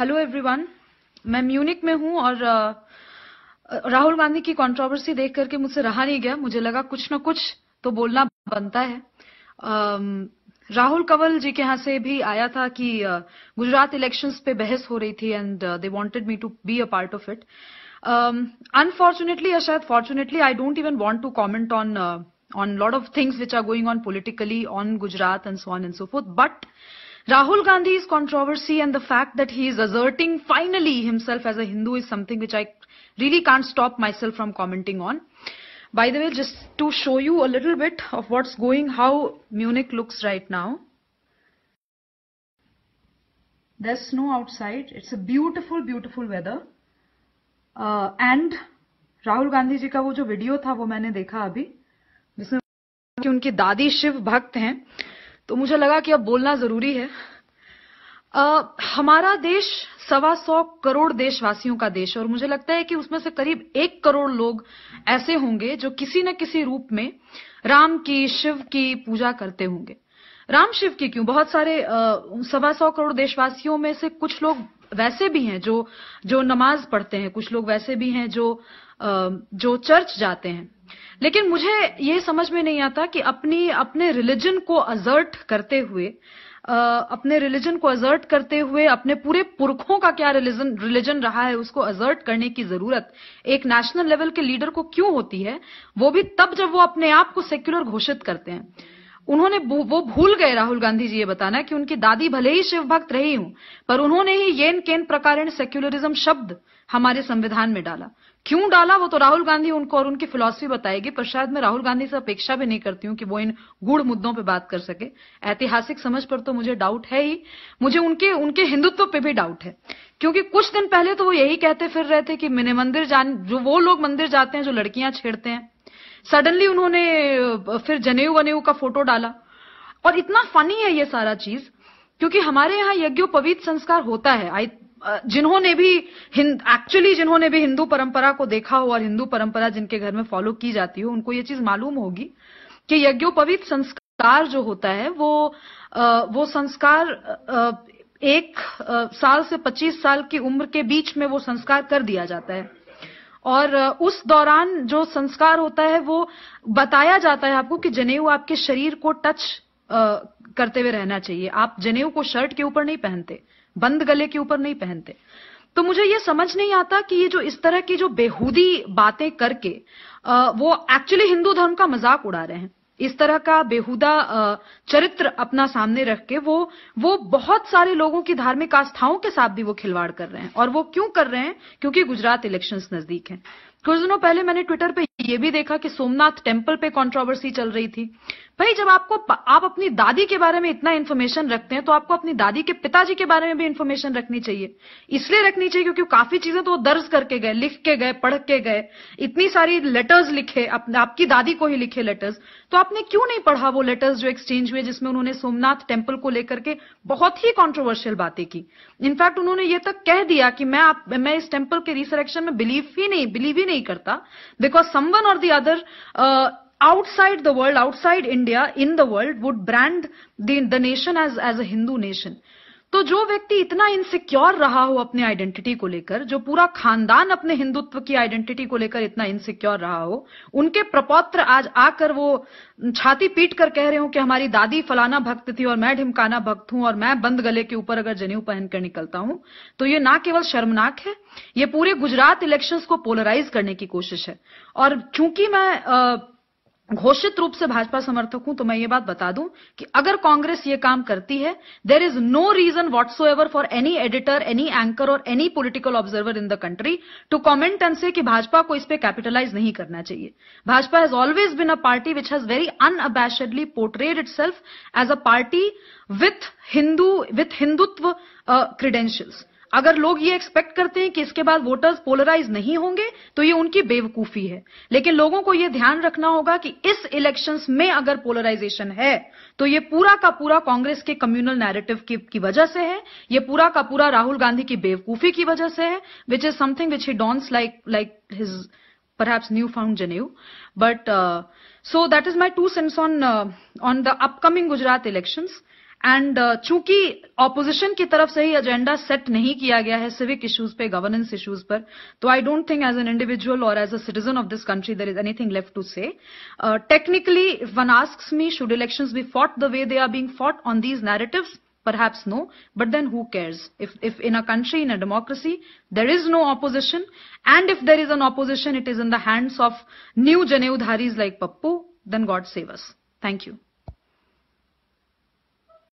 Hello everyone मैं Munich में हूं और राहुल गांधी की कंट्रोवर्सी देख करके मुझसे रहा नहीं गया मुझे लगा कुछ ना कुछ तो बोलना बनता है राहुल कंवल जी के यहां से भी आया था कि गुजरात इलेक्शंस पे बहस हो रही थी and they wanted me to be a part of it unfortunately या शायद fortunately I don't even want to comment on on lot of things which are going on politically on Gujarat and so on and so forth but Rahul Gandhi's controversy and the fact that he is asserting finally himself as a Hindu is something which I really can't stop myself from commenting on. By the way, just to show you a little bit of what's going, how Munich looks right now. There's snow outside. It's a beautiful, beautiful weather. Uh, and Rahul Gandhi ji का वो जो video था वो मैंने देखा अभी जिसमें कि उनकी तो मुझे लगा कि अब बोलना जरूरी है आ, हमारा देश सवा सौ करोड़ देशवासियों का देश है और मुझे लगता है कि उसमें से करीब एक करोड़ लोग ऐसे होंगे जो किसी न किसी रूप में राम की शिव की पूजा करते होंगे राम शिव की क्यों बहुत सारे आ, सवा सौ करोड़ देशवासियों में से कुछ लोग वैसे भी हैं जो जो नमाज पढ़ते हैं कुछ लोग वैसे भी हैं जो आ, जो चर्च जाते हैं लेकिन मुझे ये समझ में नहीं आता कि अपनी अपने रिलीजन को अजर्ट करते हुए अपने रिलीजन को अजर्ट करते हुए अपने पूरे पुरखों का क्या रिलीजन रिलीजन रहा है उसको अजर्ट करने की जरूरत एक नेशनल लेवल के लीडर को क्यों होती है वो भी तब जब वो अपने आप को सेक्युलर घोषित करते हैं उन्होंने वो भूल गए राहुल गांधी जी ये बताना कि उनकी दादी भले ही शिव भक्त रही हूं पर उन्होंने ही येन केन प्रकारण सेक्युलरिज्म शब्द हमारे संविधान में डाला क्यों डाला वो तो राहुल गांधी उनको और उनकी फिलॉसफी बताएगी पर शायद मैं राहुल गांधी से अपेक्षा भी नहीं करती हूं कि वो इन गुड़ मुद्दों पर बात कर सके ऐतिहासिक समझ पर तो मुझे डाउट है ही मुझे उनके उनके हिंदुत्व पे भी डाउट है क्योंकि कुछ दिन पहले तो वो यही कहते फिर रहे थे कि मैंने मंदिर जान जो वो लोग मंदिर जाते हैं जो लड़कियां छेड़ते हैं सडनली उन्होंने फिर जनेऊ वनेऊ का फोटो डाला और इतना फनी है ये सारा चीज क्योंकि हमारे यहाँ यज्ञोपवीत संस्कार होता है आई जिन्होंने भी एक्चुअली जिन्होंने भी हिंदू परंपरा को देखा हो और हिंदू परंपरा जिनके घर में फॉलो की जाती हो उनको ये चीज मालूम होगी कि यज्ञोपवीत संस्कार जो होता है वो आ, वो संस्कार आ, एक आ, साल से 25 साल की उम्र के बीच में वो संस्कार कर दिया जाता है और उस दौरान जो संस्कार होता है वो बताया जाता है आपको कि जनेऊ आपके शरीर को टच करते हुए रहना चाहिए आप जनेऊ को शर्ट के ऊपर नहीं पहनते बंद गले के ऊपर नहीं पहनते तो मुझे ये समझ नहीं आता कि ये जो इस तरह की जो बेहूदी बातें करके वो एक्चुअली हिंदू धर्म का मजाक उड़ा रहे हैं इस तरह का बेहुदा चरित्र अपना सामने रख के वो वो बहुत सारे लोगों की धार्मिक आस्थाओं के साथ भी वो खिलवाड़ कर रहे हैं और वो क्यों कर रहे हैं क्योंकि गुजरात इलेक्शंस नजदीक हैं कुछ दिनों पहले मैंने ट्विटर पे ये भी देखा कि सोमनाथ टेम्पल पे कंट्रोवर्सी चल रही थी भाई जब आपको आप अपनी दादी के बारे में इतना इन्फॉर्मेशन रखते हैं तो आपको अपनी दादी के पिताजी के बारे में भी इन्फॉर्मेशन रखनी चाहिए इसलिए रखनी चाहिए क्योंकि काफी चीजें तो वो दर्ज करके गए लिख के गए पढ़ के गए इतनी सारी लेटर्स लिखे आप, आपकी दादी को ही लिखे लेटर्स तो आपने क्यों नहीं पढ़ा वो लेटर्स जो एक्सचेंज हुए जिसमें उन्होंने सोमनाथ टेम्पल को लेकर के बहुत ही कॉन्ट्रोवर्शियल बातें की इनफैक्ट उन्होंने ये तक कह दिया कि मैं आप मैं इस टेम्पल के रिसरेक्शन में बिलीव ही नहीं बिलीव ही Because someone or the other uh, outside the world, outside India, in the world would brand the, the nation as, as a Hindu nation. तो जो व्यक्ति इतना इनसिक्योर रहा हो अपने आइडेंटिटी को लेकर जो पूरा खानदान अपने हिंदुत्व की आइडेंटिटी को लेकर इतना इनसिक्योर रहा हो उनके प्रपौत्र आज आकर वो छाती पीट कर कह रहे हो कि हमारी दादी फलाना भक्त थी और मैं ढिमकाना भक्त हूं और मैं बंद गले के ऊपर अगर जनेऊ पहनकर निकलता हूं तो ये ना केवल शर्मनाक है ये पूरे गुजरात इलेक्शंस को पोलराइज करने की कोशिश है और चूंकि मैं आ, घोषित रूप से भाजपा समर्थक हूं तो मैं ये बात बता दूं कि अगर कांग्रेस ये काम करती है there is no reason whatsoever for any editor any anchor और any political observer in the country to comment and say कि भाजपा को इस पे कैपिटलाइज नहीं करना चाहिए Bhajpa has always been a party which has very unabashedly portrayed itself as a party with Hindu with Hindutva credentials अगर लोग ये एक्सपेक्ट करते हैं कि इसके बाद वोटर्स पोलराइज नहीं होंगे तो ये उनकी बेवकूफी है लेकिन लोगों को ये ध्यान रखना होगा कि इस इलेक्शंस में अगर पोलराइजेशन है तो ये पूरा का पूरा कांग्रेस के कम्युनल नैरेटिव की, की वजह से है ये पूरा का पूरा राहुल गांधी की बेवकूफी की वजह से है which is something which he dons like like his पर newfound But but so that is my two cents on on the upcoming Gujarat elections and चूंकि ऑपोजिशन की तरफ से ही एजेंडा सेट नहीं किया गया है सिविक इश्यूज पे गवर्नेंस इश्यूज पर तो I don't think as an individual और as a citizen of this country there is anything left to say technically one ask me should election be fought the way they are being fought on these narrative Perhaps no, but then who cares? If, if in a country, in a democracy, there is no opposition, and if there is an opposition, it is in the hands of new janeudharis like Pappu, then God save us. Thank you.